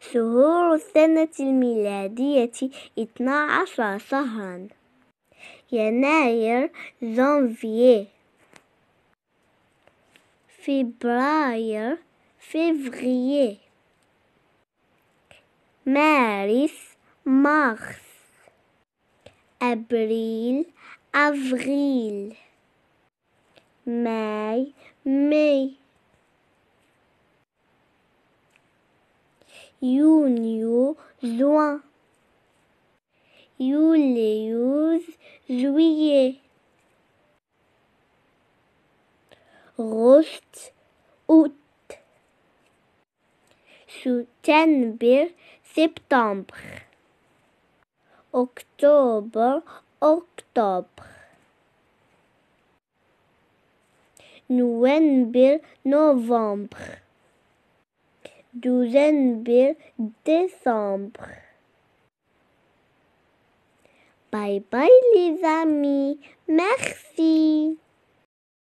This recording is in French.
شهور السنة الميلادية اثنا عشر شهرا يناير جانفييه فبراير فيفرييه مارس مارس أبريل أفريل ماي ماي Junio, juin. Juillet, juillet. Rost, août. Septembre, septembre. Octobre, octobre. Novembre, novembre. Douzaine décembre. Bye bye les amis. Merci.